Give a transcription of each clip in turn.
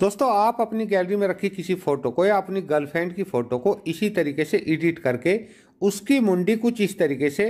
दोस्तों आप अपनी गैलरी में रखी किसी फोटो को या अपनी गर्लफ्रेंड की फ़ोटो को इसी तरीके से एडिट करके उसकी मुंडी कुछ इस तरीके से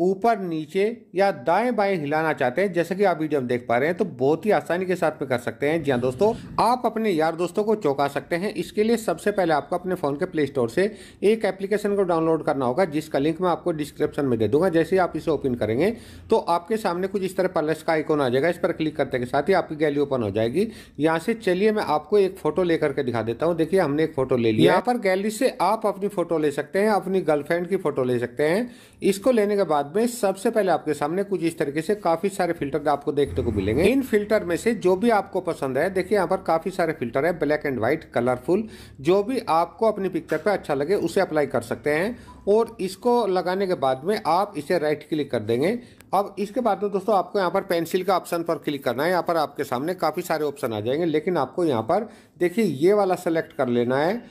ऊपर नीचे या दाएं बाएं हिलाना चाहते हैं जैसे कि आप वीडियो में देख पा रहे हैं तो बहुत ही आसानी के साथ में कर सकते हैं जी हाँ दोस्तों आप अपने यार दोस्तों को चौंका सकते हैं इसके लिए सबसे पहले आपको अपने फ़ोन के प्ले स्टोर से एक एप्लीकेशन को डाउनलोड करना होगा जिसका लिंक मैं आपको डिस्क्रिप्शन में दे दूंगा जैसे ही आप इसे ओपन करेंगे तो आपके सामने कुछ इस तरह प्लस का आइकोन आ जाएगा इस पर क्लिक करते के साथ ही आपकी गैली ओपन हो जाएगी यहाँ से चलिए मैं आपको एक फोटो लेकर के दिखा देता हूँ देखिए हमने एक फोटो ले लिया यहाँ पर गैलरी से आप अपनी फोटो ले सकते हैं अपनी गर्लफ्रेंड की फोटो ले सकते हैं इसको लेने के बाद बाद में सबसे पहले आपके सामने कुछ इस तरीके से काफी सारे फिल्टर आपको देखने को मिलेंगे इन फिल्टर में से जो भी आपको पसंद है देखिए यहाँ पर काफी सारे फिल्टर है ब्लैक एंड व्हाइट कलरफुल जो भी आपको अपनी पिक्चर पर अच्छा लगे उसे अप्लाई कर सकते हैं और इसको लगाने के बाद में आप इसे राइट क्लिक कर देंगे अब इसके बाद में दोस्तों आपको यहाँ पर पेंसिल का ऑप्शन पर क्लिक करना है यहाँ पर आपके सामने काफ़ी सारे ऑप्शन आ जाएंगे लेकिन आपको यहाँ पर देखिए ये वाला सेलेक्ट कर लेना है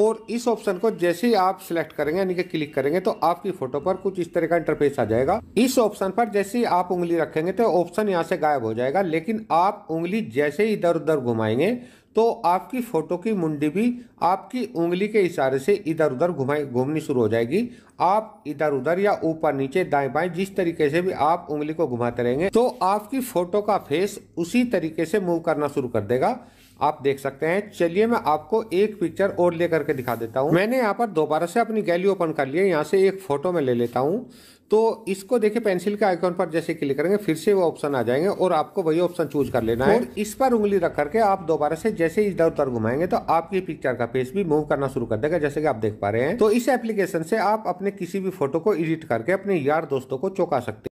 और इस ऑप्शन को जैसे ही आप सिलेक्ट करेंगे यानी कि क्लिक करेंगे तो आपकी फोटो पर कुछ इस तरह का इंटरफेस आ जाएगा इस ऑप्शन पर जैसे ही आप उंगली रखेंगे तो ऑप्शन यहाँ से गायब हो जाएगा लेकिन आप उंगली जैसे ही इधर उधर घुमाएंगे तो आपकी फ़ोटो की मुंडी भी आपकी उंगली के इशारे से इधर उधर घुमाई घूमनी शुरू हो जाएगी आप इधर उधर या ऊपर नीचे दाएं बाएं जिस तरीके से भी आप उंगली को घुमाते रहेंगे तो आपकी फ़ोटो का फेस उसी तरीके से मूव करना शुरू कर देगा आप देख सकते हैं चलिए मैं आपको एक पिक्चर और लेकर के दिखा देता हूँ मैंने यहाँ पर दोबारा से अपनी गैली ओपन कर लिया यहाँ से एक फ़ोटो में ले लेता हूँ तो इसको देखिए पेंसिल के आइकॉन पर जैसे क्लिक करेंगे फिर से वो ऑप्शन आ जाएंगे और आपको वही ऑप्शन चूज कर लेना है और इस पर उंगली रख करके आप दोबारा से जैसे इधर उधर घुमाएंगे तो आपकी पिक्चर का पेज भी मूव करना शुरू कर देगा जैसे कि आप देख पा रहे हैं तो इस एप्लीकेशन से आप अपने किसी भी फोटो को एडिट करके अपने यार दोस्तों को चौंका सकते